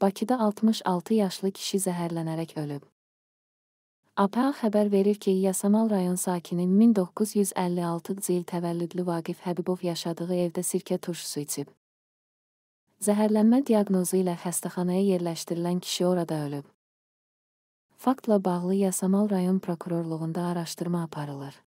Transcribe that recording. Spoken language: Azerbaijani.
Bakıda 66 yaşlı kişi zəhərlənərək ölüb. APA xəbər verir ki, Yasamal rayon sakini 1956-cı il təvəllüdlü Vaqif Həbibov yaşadığı evdə sirkə turşusu içib. Zəhərlənmə diaqnozu ilə xəstəxanaya yerləşdirilən kişi orada ölüb. Faktla bağlı Yasamal rayon prokurorluğunda araşdırma aparılır.